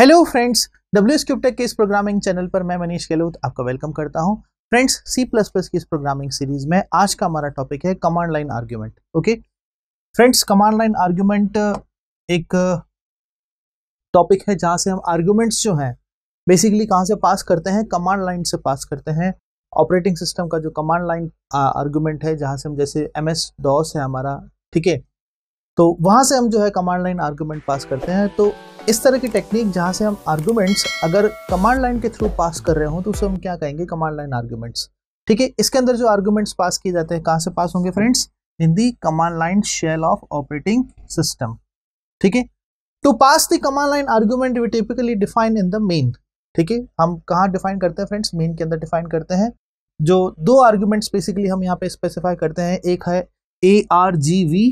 hello friends W S क्यूबेक के इस प्रोग्रामिंग चैनल पर मैं मनीष गहलोत आपका वेलकम करता हूं फ्रेंड्स सी प्लस प्लस की इस प्रोग्रामिंग सीरीज में आज का हमारा टॉपिक है command line argument okay friends command line argument एक टॉपिक है जहां से हम आर्ग्यूमेंट्स जो हैं बेसिकली कहाँ से पास करते हैं कमांड लाइन से पास करते हैं ऑपरेटिंग सिस्टम का जो कमांड लाइन आर्ग्यूमेंट है जहाँ से हम जैसे एम एस डॉस है हमारा ठीक है तो वहाँ से हम जो है कमांड लाइन आर्ग्यूमेंट पास करते हैं तो इस तरह की टेक्निक जहाँ से हम आर्गूमेंट्स अगर कमांड लाइन के थ्रू पास कर रहे हों तो उसे हम क्या कहेंगे कमांड लाइन आर्गूमेंट्स ठीक है इसके अंदर जो आर्गूमेंट्स पास किए जाते हैं कहाँ से पास होंगे friends in the command line shell of operating system ठीक है to pass the command line argument we typically define in the main ठीक है हम कहाँ डिफाइन करते हैं फ्रेंड्स मेन के अंदर डिफाइन करते हैं जो दो आर्ग्यूमेंट्स बेसिकली हम यहाँ पे स्पेसिफाई करते हैं एक है ए आर जी वी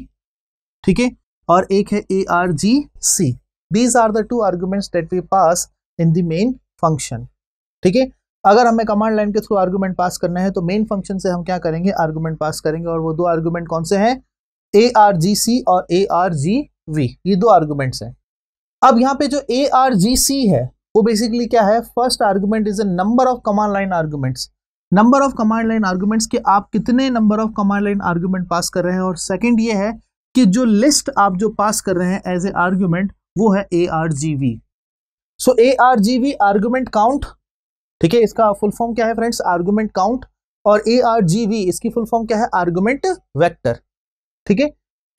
ठीक है और एक है A R G C these are the two arguments that we pass in the main function ठीक है अगर हमें कमांड लाइन के थ्रू आर्ग्यूमेंट पास करना है तो मेन फंक्शन से हम क्या करेंगे आर्ग्यूमेंट पास करेंगे और वो दो आर्ग्यूमेंट कौन से हैं ए आर जी सी और ए आर जी वी ये दो आर्ग्यूमेंट्स हैं अब यहाँ पे जो ए आर जी सी है वो बेसिकली क्या है first argument is a number of command line arguments number of command line arguments के आप कितने number of command line argument pass कर रहे हैं और सेकेंड ये है कि जो लिस्ट आप जो पास कर रहे हैं एज ए आर्ग्यूमेंट वो है A R G V so A R G V argument count ठीक है इसका फुल फॉर्म क्या है फ्रेंड्स आर्गूमेंट काउंट और ए आर जी वी इसकी फुल फॉर्म क्या है आर्गूमेंट वेक्टर ठीक है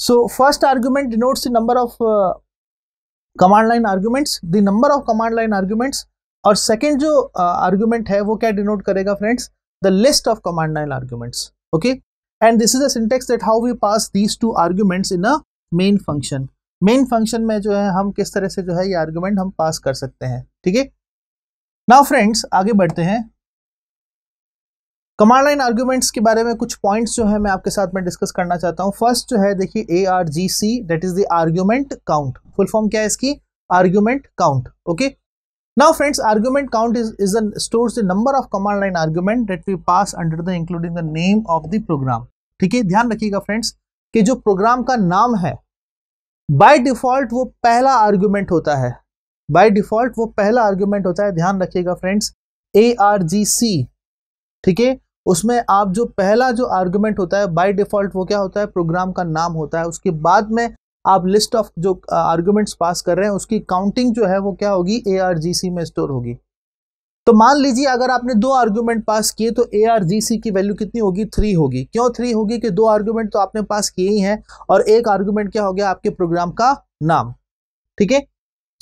so first argument denotes the number of command line arguments the number of command line arguments और सेकेंड जो आर्ग्यूमेंट uh, है वो क्या डिनोट करेगा friends the list of command line arguments okay and this is a syntax that how we pass these two arguments in a main function main function में जो है हम किस तरह से जो है ये आर्ग्यूमेंट हम पास कर सकते हैं ठीक है नाउ फ्रेंड्स आगे बढ़ते हैं कमांड लाइन आर्ग्यूमेंट्स के बारे में कुछ पॉइंट्स जो है मैं आपके साथ में डिस्कस करना चाहता हूँ फर्स्ट जो है देखिए A R G C that is the argument count full form क्या है इसकी argument count okay now friends argument count is is stores the number of command line argument that we pass under the including the name of the program ठीक है ध्यान रखिएगा friends कि जो programme का नाम है बाय डिफॉल्ट वो पहला आर्ग्यूमेंट होता है बाय डिफॉल्ट वो पहला आर्ग्यूमेंट होता है ध्यान रखिएगा फ्रेंड्स ए आर जी सी ठीक है उसमें आप जो पहला जो आर्ग्यूमेंट होता है बाय डिफॉल्ट वो क्या होता है प्रोग्राम का नाम होता है उसके बाद में आप लिस्ट ऑफ जो आर्ग्यूमेंट्स uh, पास कर रहे हैं उसकी काउंटिंग जो है वो क्या होगी ए आर जी सी में स्टोर होगी तो मान लीजिए अगर आपने दो आर्ग्यूमेंट पास किए तो ए आर जी सी की वैल्यू कितनी होगी थ्री होगी क्यों थ्री होगी कि दो आर्ग्यूमेंट तो आपने पास किए ही हैं और एक आर्ग्यूमेंट क्या हो गया आपके प्रोग्राम का नाम ठीक है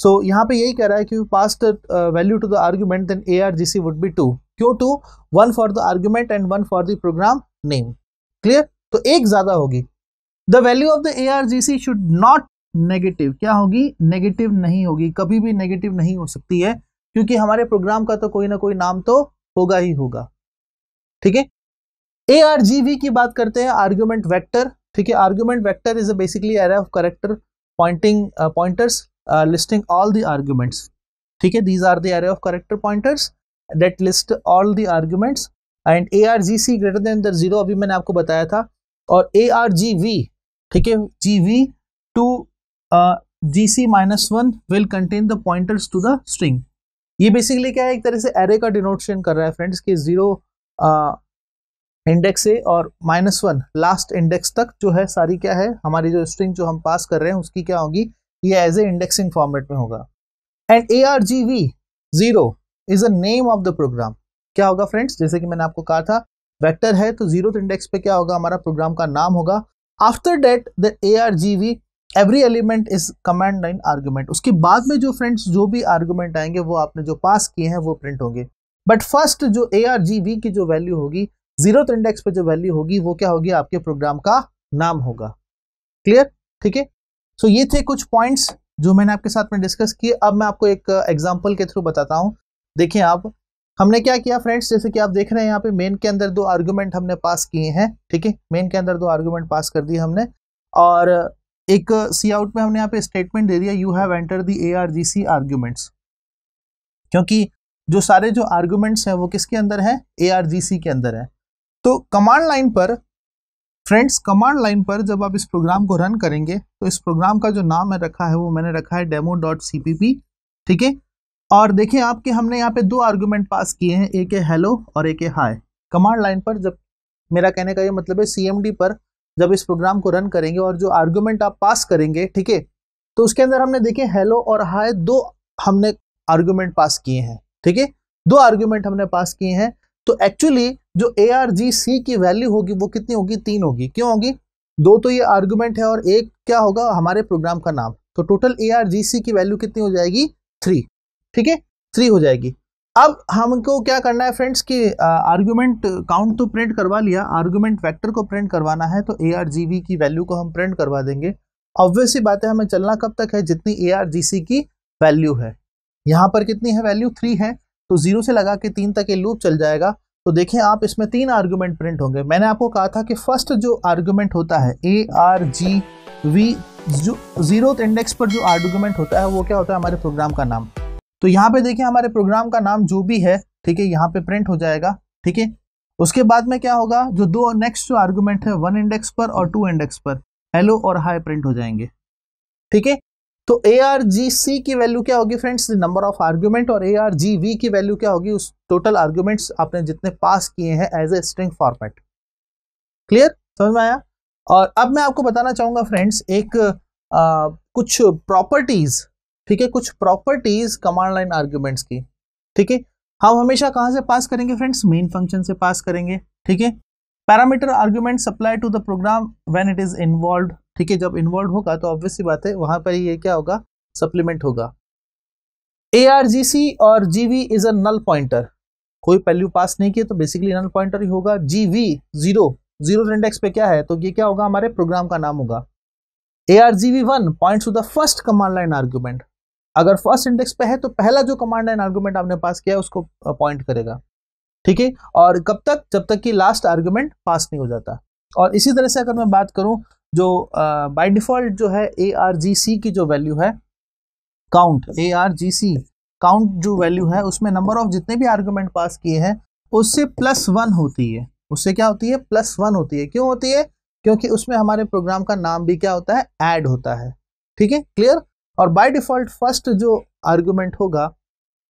सो यहाँ पे यही कह रहा है कि pass the value to the argument then A R G C would be two क्यों two one for the argument and one for the program name clear तो एक ज्यादा होगी the value of the A R G C should not negative क्या होगी negative नहीं होगी कभी भी नेगेटिव नहीं हो सकती है क्योंकि हमारे प्रोग्राम का तो कोई ना कोई नाम तो होगा ही होगा ठीक है ए आर जी वी की बात करते हैं आर्ग्यूमेंट वेक्टर ठीक है argument vector is a basically array of character pointing pointers listing all the arguments ठीक है these are the array of character pointers that list all the arguments and A R G C greater than दर zero अभी मैंने आपको बताया था और A R G V ठीक है G V two G C minus one will contain the pointers to the string ये बेसिकली क्या है एक तरह से एरे का डिनोटेशन कर रहा है फ्रेंड्स कि जीरो इंडेक्स से और माइनस वन लास्ट इंडेक्स तक जो है सारी क्या है हमारी जो स्ट्रिंग जो हम पास कर रहे हैं उसकी क्या होगी ये एज ए इंडेक्सिंग फॉर्मेट में होगा and A R G V zero is a name of the program क्या होगा फ्रेंड्स जैसे कि मैंने आपको कहा था वेक्टर है तो जीरो इंडेक्स पे क्या होगा हमारा प्रोग्राम का नाम होगा after that the A R G V every element is command line argument उसके बाद में जो फ्रेंड्स जो भी आर्ग्यूमेंट आएंगे वो आपने जो पास किए हैं वो प्रिंट होंगे बट फर्स्ट जो ए आर जी वी की जो वैल्यू होगी जीरो इंडेक्स पर जो वैल्यू होगी वो क्या होगी आपके प्रोग्राम का नाम होगा क्लियर ठीक है सो ये थे कुछ पॉइंट्स जो मैंने आपके साथ में डिस्कस किए अब मैं आपको एक एग्जाम्पल के थ्रू बताता हूँ देखिए आप हमने क्या किया फ्रेंड्स जैसे कि आप देख रहे हैं यहाँ पे मेन के अंदर दो आर्ग्यूमेंट हमने पास किए हैं ठीक है मेन के अंदर दो आर्ग्यूमेंट पास कर दिए हमने और एक सी uh, आउट में हमने यहाँ पे स्टेटमेंट दे दिया you have enter the A R G C arguments क्योंकि जो सारे जो आर्ग्यूमेंट्स हैं वो किसके अंदर है ए आर जी सी के अंदर है तो कमांड लाइन पर फ्रेंड्स कमांड लाइन पर जब आप इस प्रोग्राम को रन करेंगे तो इस प्रोग्राम का जो नाम है रखा है वो मैंने रखा है demo dot C P P ठीक है और देखिए आपके हमने यहाँ पे दो आर्ग्यूमेंट पास किए हैं एक है हेलो और एक है हाय कमांड लाइन पर जब मेरा कहने का ये मतलब है सी एम डी पर जब इस प्रोग्राम को रन करेंगे और जो आर्ग्यूमेंट आप पास करेंगे ठीक है तो उसके अंदर हमने देखे हेलो और हाय दो हमने आर्ग्यूमेंट पास किए हैं ठीक है दो आर्ग्यूमेंट हमने पास किए हैं तो एक्चुअली जो ए आर जी सी की वैल्यू होगी वो कितनी होगी तीन होगी क्यों होगी दो तो ये आर्ग्यूमेंट है और एक क्या होगा हमारे प्रोग्राम का नाम तो total A R G C की वैल्यू कितनी हो जाएगी थ्री ठीक है थ्री हो जाएगी अब हमको क्या करना है फ्रेंड्स कि आर्ग्यूमेंट काउंट तो प्रिंट करवा लिया आर्ग्यूमेंट वेक्टर को प्रिंट करवाना है तो ए आर जी वी की वैल्यू को हम प्रिंट करवा देंगे ऑब्वियस ही बात है हमें चलना कब तक है जितनी ए आर जी सी की वैल्यू है यहाँ पर कितनी है वैल्यू थ्री है तो जीरो से लगा के तीन तक ये लूप चल जाएगा तो देखें आप इसमें तीन आर्ग्यूमेंट प्रिंट होंगे मैंने आपको कहा था कि फर्स्ट जो आर्ग्यूमेंट होता है ए आर जी वी जो जीरो इंडेक्स पर जो आर्ग्यूमेंट होता है वो क्या होता है हमारे प्रोग्राम का नाम तो यहाँ पे देखिए हमारे प्रोग्राम का नाम जो भी है ठीक है यहाँ पे प्रिंट हो जाएगा ठीक है उसके बाद में क्या होगा जो दो नेक्स्ट जो आर्गूमेंट है वन इंडेक्स पर और टू इंडेक्स पर हेलो और हाई प्रिंट हो जाएंगे ठीक है तो ए आर जी सी की वैल्यू क्या होगी फ्रेंड्स नंबर ऑफ आर्ग्यूमेंट और ए आर जी वी की वैल्यू क्या होगी उस टोटल आर्ग्यूमेंट्स आपने जितने पास किए हैं as a string format clear समझ में आया और अब मैं आपको बताना चाहूंगा फ्रेंड्स एक आ, कुछ प्रॉपर्टीज ठीक है कुछ प्रॉपर्टीज कमांड लाइन आर्ग्यूमेंट्स की ठीक है हम हमेशा कहाँ से पास करेंगे फ्रेंड्स मेन फंक्शन से पास करेंगे ठीक है parameter argument supply to the program when it is involve ठीक है जब इन्वॉल्व होगा तो ऑब्वियसली बात है वहां पर ये क्या होगा सप्लीमेंट होगा ए आर जी सी और G V is a null pointer कोई वैल्यू पास नहीं किया तो बेसिकली नल पॉइंटर ही होगा G V zero zero index पे क्या है तो ये क्या होगा हमारे प्रोग्राम का नाम होगा A R G V one point to the first command line argument अगर फर्स्ट इंडेक्स पे है तो पहला जो कमांड एंड आर्ग्यूमेंट आपने पास किया उसको पॉइंट करेगा ठीक है और कब तक जब तक कि लास्ट आर्ग्यूमेंट पास नहीं हो जाता और इसी तरह से अगर मैं बात करूं जो बाय uh, डिफॉल्ट जो है ए आर जी सी की जो वैल्यू है count A R G C count जो वैल्यू है उसमें नंबर ऑफ जितने भी आर्ग्यूमेंट पास किए हैं उससे प्लस वन होती है उससे क्या होती है प्लस वन होती है क्यों होती है क्योंकि उसमें हमारे प्रोग्राम का नाम भी क्या होता है ऐड होता है ठीक है क्लियर और बाय डिफ़ॉल्ट फर्स्ट जो आर्ग्यूमेंट होगा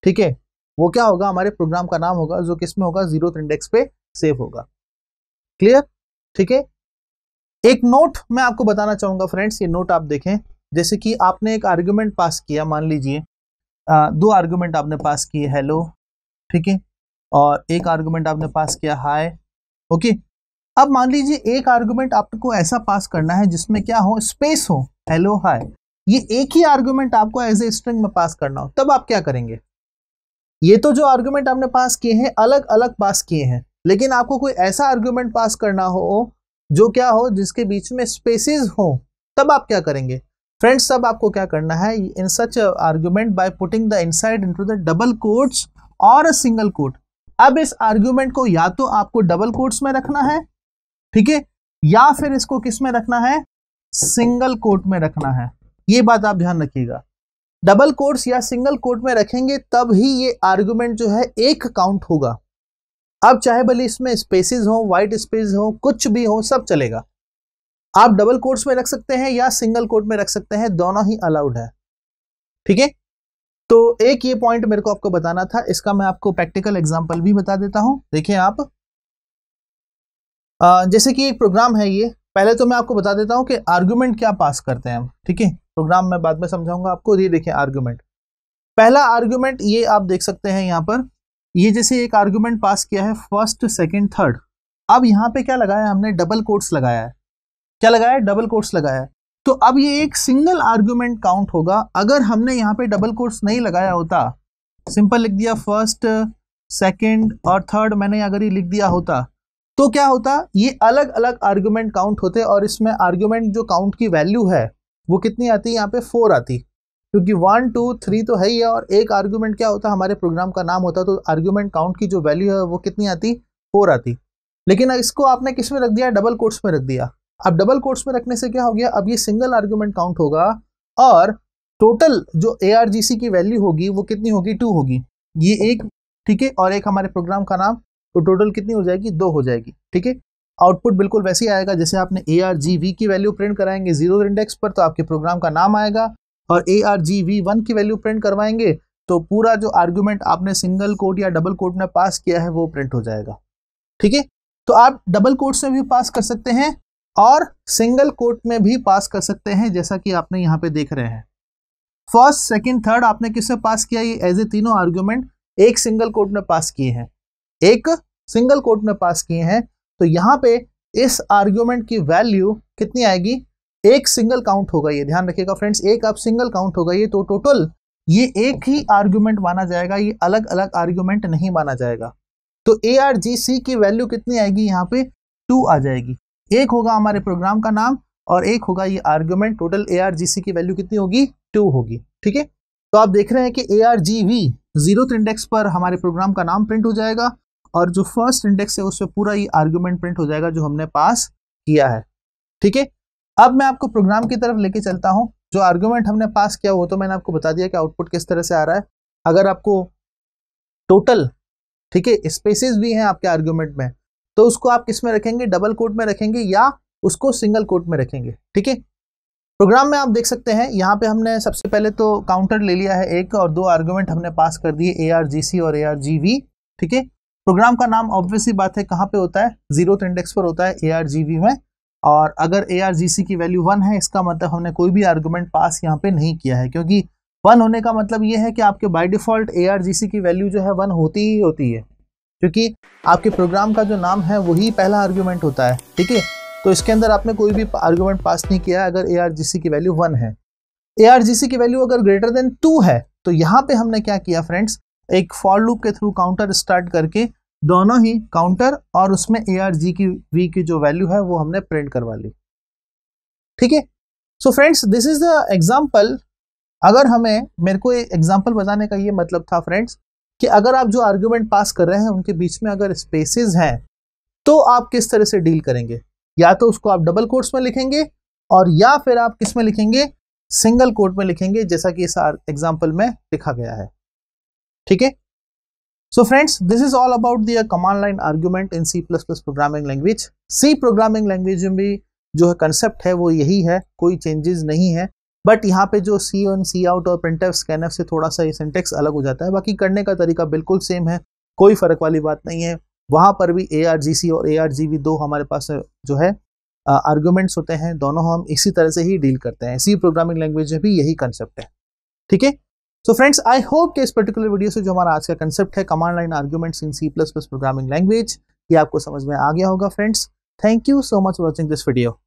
ठीक है वो क्या होगा हमारे प्रोग्राम का नाम होगा जो किस में होगा जीरो इंडेक्स पे सेव होगा क्लियर ठीक है एक नोट मैं आपको बताना चाहूंगा फ्रेंड्स ये नोट आप देखें जैसे कि आपने एक आर्ग्यूमेंट पास किया मान लीजिए दो आर्ग्यूमेंट आपने पास किए हेलो ठीक है और एक आर्ग्यूमेंट आपने पास किया हाय ओके अब मान लीजिए एक आर्ग्यूमेंट आपको ऐसा पास करना है जिसमें क्या हो स्पेस हो हेलो हाय ये एक ही आर्ग्यूमेंट आपको एज ए स्ट्रिंग में पास करना हो तब आप क्या करेंगे ये तो जो आर्ग्यूमेंट आपने पास किए हैं अलग अलग पास किए हैं लेकिन आपको कोई ऐसा आर्ग्यूमेंट पास करना हो जो क्या हो जिसके बीच में स्पेसिस हो तब आप क्या करेंगे फ्रेंड्स सब आपको क्या करना है in such argument by putting the inside into the double quotes और अ सिंगल कोट अब इस आर्ग्यूमेंट को या तो आपको डबल कोट्स में रखना है ठीक है या फिर इसको किस में रखना है सिंगल कोट में रखना है ये बात आप ध्यान रखिएगा डबल कोर्ट्स या सिंगल कोर्ट में रखेंगे तब ही ये आर्ग्यूमेंट जो है एक काउंट होगा अब चाहे भले इसमें स्पेसिस हो वाइट स्पेस हो कुछ भी हो सब चलेगा आप डबल कोर्ट्स में रख सकते हैं या सिंगल कोर्ट में रख सकते हैं दोनों ही अलाउड है ठीक है तो एक ये पॉइंट मेरे को आपको बताना था इसका मैं आपको प्रैक्टिकल एग्जाम्पल भी बता देता हूं देखिए आप आ, जैसे कि एक प्रोग्राम है ये पहले तो मैं आपको बता देता हूं कि आर्ग्यूमेंट क्या पास करते हैं हम ठीक है प्रोग्राम में बाद में समझाऊंगा आपको ये देखें आर्ग्यूमेंट पहला आर्ग्यूमेंट ये आप देख सकते हैं यहाँ पर ये जैसे एक आर्ग्यूमेंट पास किया है फर्स्ट सेकेंड थर्ड अब यहाँ पे क्या लगाया हमने डबल कोर्ट्स लगाया है क्या लगाया डबल कोर्ट्स लगाया है तो अब ये एक सिंगल आर्ग्यूमेंट काउंट होगा अगर हमने यहाँ पे डबल कोर्ट्स नहीं लगाया होता सिंपल लिख दिया फर्स्ट सेकेंड और थर्ड मैंने अगर ये लिख दिया होता तो क्या होता ये अलग अलग आर्ग्यूमेंट काउंट होते और इसमें आर्ग्यूमेंट जो काउंट की वैल्यू है वो कितनी आती है यहाँ पे फोर आती क्योंकि वन टू थ्री तो है ही है और एक आर्ग्यूमेंट क्या होता हमारे प्रोग्राम का नाम होता तो आर्ग्यूमेंट काउंट की जो वैल्यू है वो कितनी आती फोर आती लेकिन इसको आपने किस में रख दिया डबल कोर्ट्स में रख दिया अब डबल कोर्ट्स में रखने से क्या हो गया अब ये सिंगल आर्ग्यूमेंट काउंट होगा और टोटल जो ए की वैल्यू होगी वो कितनी होगी टू होगी ये एक ठीक है और एक हमारे प्रोग्राम का नाम तो टोटल कितनी हो जाएगी दो हो जाएगी ठीक है आउटपुट बिल्कुल वैसे ही आएगा जैसे आपने ए आर जी वी की वैल्यू प्रिंट कराएंगे जीरो इंडेक्स पर तो आपके प्रोग्राम का नाम आएगा और A R G V one की वैल्यू प्रिंट करवाएंगे तो पूरा जो आर्ग्यूमेंट आपने सिंगल कोट या डबल कोट में पास किया है वो प्रिंट हो जाएगा ठीक है तो आप डबल कोट से भी पास कर सकते हैं और सिंगल कोट में भी पास कर सकते हैं जैसा कि आपने यहाँ पे देख रहे हैं फर्स्ट सेकंड थर्ड आपने किससे पास किया ये एज ए तीनों आर्ग्यूमेंट एक सिंगल कोट में पास किए हैं एक सिंगल कोट में पास किए हैं तो यहाँ पे इस आर्ग्यूमेंट की वैल्यू कितनी आएगी एक सिंगल काउंट होगा ये ध्यान रखिएगा फ्रेंड्स एक आप सिंगल काउंट होगा ये तो टोटल ये एक ही आर्ग्यूमेंट माना जाएगा ये अलग अलग आर्ग्यूमेंट नहीं माना जाएगा तो ए आर जी सी की वैल्यू कितनी आएगी यहाँ पे टू आ जाएगी एक होगा हमारे प्रोग्राम का नाम और एक होगा ये argument total A R G C की वैल्यू कितनी होगी टू होगी ठीक है तो आप देख रहे हैं कि A R G V zero index पर हमारे प्रोग्राम का नाम प्रिंट हो जाएगा और जो फर्स्ट इंडेक्स है उसमें पूरा ये आर्ग्यूमेंट प्रिंट हो जाएगा जो हमने पास किया है ठीक है अब मैं आपको प्रोग्राम की तरफ लेके चलता हूँ जो आर्ग्यूमेंट हमने पास किया वो तो मैंने आपको बता दिया कि आउटपुट किस तरह से आ रहा है अगर आपको टोटल ठीक है स्पेसिस भी हैं आपके आर्ग्यूमेंट में तो उसको आप किस में रखेंगे डबल कोट में रखेंगे या उसको सिंगल कोट में रखेंगे ठीक है प्रोग्राम में आप देख सकते हैं यहाँ पे हमने सबसे पहले तो काउंटर ले लिया है एक और दो आर्ग्यूमेंट हमने पास कर दिए ए आर जी सी और ए आर जी वी ठीक है प्रोग्राम का नाम ऑब्वियसली बात है कहाँ पे होता है जीरो इंडेक्स पर होता है ए में और अगर ए की वैल्यू वन है इसका मतलब हमने कोई भी आर्गूमेंट पास यहाँ पे नहीं किया है क्योंकि वन होने का मतलब ये है कि आपके बाई डिफॉल्ट ए की वैल्यू जो है वन होती ही होती है क्योंकि आपके प्रोग्राम का जो नाम है वही पहला आर्ग्यूमेंट होता है ठीक है तो इसके अंदर आपने कोई भी आर्ग्यूमेंट पास नहीं किया है अगर ए की वैल्यू वन है ए की वैल्यू अगर ग्रेटर देन टू है तो यहाँ पे हमने क्या किया फ्रेंड्स एक फॉर लूप के थ्रू काउंटर स्टार्ट करके दोनों ही काउंटर और उसमें ए आर जी की वी की जो वैल्यू है वो हमने प्रिंट करवा ली ठीक है so friends this is the example अगर हमें मेरे को एग्जाम्पल बताने का ये मतलब था फ्रेंड्स कि अगर आप जो आर्ग्यूमेंट पास कर रहे हैं उनके बीच में अगर स्पेसेस हैं तो आप किस तरह से डील करेंगे या तो उसको आप डबल कोर्ट्स में लिखेंगे और या फिर आप किस में लिखेंगे सिंगल कोर्ट में लिखेंगे जैसा कि इस एग्जाम्पल में लिखा गया है ठीक है so this is all about their command line argument in C plus plus programming language C programming language में भी जो है कंसेप्ट है वो यही है कोई चेंजेस नहीं है बट यहाँ पे जो सी ऑन सी आउट और प्रिंट स्कैनफ से थोड़ा सा ये सिंटेक्स अलग हो जाता है बाकी करने का तरीका बिल्कुल सेम है कोई फर्क वाली बात नहीं है वहाँ पर भी ए आर जी सी और ए आर जी वी दो हमारे पास uh, जो है आर्ग्यूमेंट्स uh, होते हैं दोनों हम इसी तरह से ही डील करते हैं सी प्रोग्रामिंग लैंग्वेज में भी यही कंसेप्ट है ठीक है सो फ्रेंड्स आई होप कि इस पर्टिकुलर वीडियो से जो हमारा आज का कंसेप्ट है command line arguments in C plus plus programming language ये आपको समझ में आ गया होगा friends thank you so much watching this video